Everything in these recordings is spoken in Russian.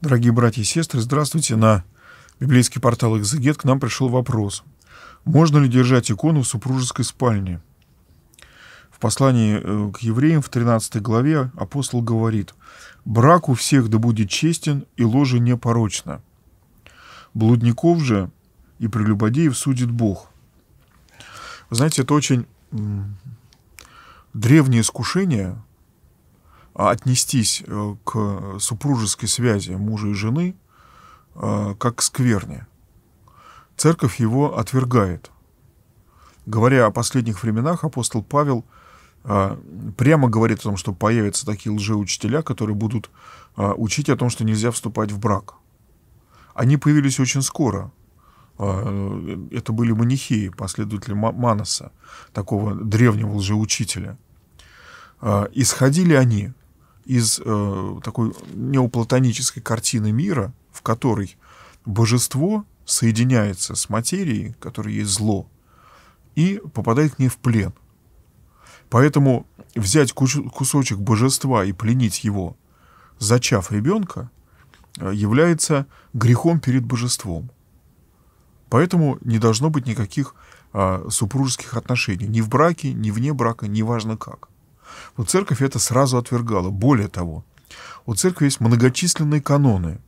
Дорогие братья и сестры, здравствуйте. На библейский портал «Экзегет» к нам пришел вопрос. Можно ли держать икону в супружеской спальне? В послании э, к евреям в 13 главе апостол говорит «Брак у всех да будет честен, и ложе непорочно. Блудников же и прелюбодеев судит Бог». Вы знаете, это очень древнее искушение, отнестись э, к супружеской связи мужа и жены э, как к скверне. Церковь его отвергает. Говоря о последних временах, апостол Павел э, прямо говорит о том, что появятся такие лжеучителя, которые будут учить о том, что нельзя вступать в брак. Они появились очень скоро. Это были манихеи, последователи Манаса, такого древнего лжеучителя. Исходили они из э, такой неоплатонической картины мира, в которой божество соединяется с материей, которая есть зло, и попадает к ней в плен. Поэтому взять кусочек божества и пленить его, зачав ребенка, э, является грехом перед божеством. Поэтому не должно быть никаких а, супружеских отношений ни в браке, ни вне брака, неважно как. Но церковь это сразу отвергала. Более того, у церкви есть многочисленные каноны,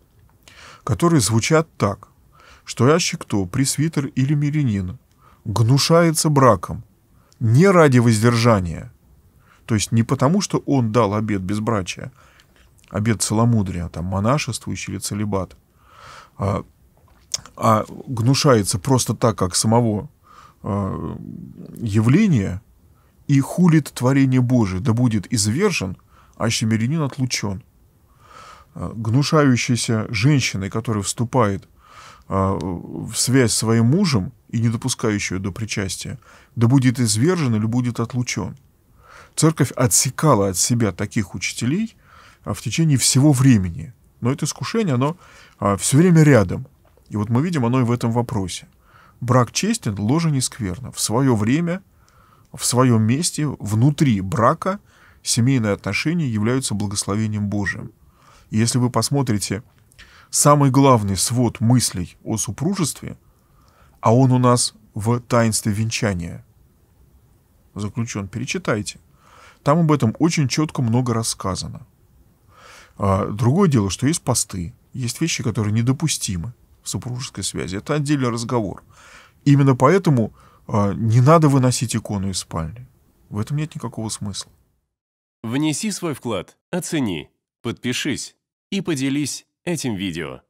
которые звучат так, что ящик кто, пресвитер или мирянин, гнушается браком, не ради воздержания, то есть не потому, что он дал обед безбрачия, обед целомудрия, там, монашествующий или целебат, а, а гнушается просто так, как самого э, явления – и хулит творение Божие, да будет извержен, а щемерянин отлучен. Э, гнушающейся женщиной, которая вступает э, в связь с своим мужем и не допускающую до причастия, да будет извержен или будет отлучен. Церковь отсекала от себя таких учителей э, в течение всего времени. Но это искушение, оно все время рядом. И вот мы видим оно и в этом вопросе. Брак честен, ложе не скверно. В свое время – в своем месте, внутри брака, семейные отношения являются благословением Божьим. И если вы посмотрите самый главный свод мыслей о супружестве, а он у нас в таинстве венчания, заключен, перечитайте. Там об этом очень четко много рассказано. А, другое дело, что есть посты, есть вещи, которые недопустимы в супружеской связи. Это отдельный разговор. Именно поэтому а, не надо выносить икону из спальни. В этом нет никакого смысла. Внеси свой вклад, оцени, подпишись и поделись этим видео.